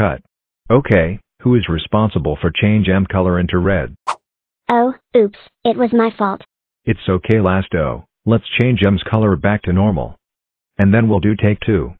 cut. Okay, who is responsible for change M color into red? Oh, oops, it was my fault. It's okay last O, let's change M's color back to normal. And then we'll do take two.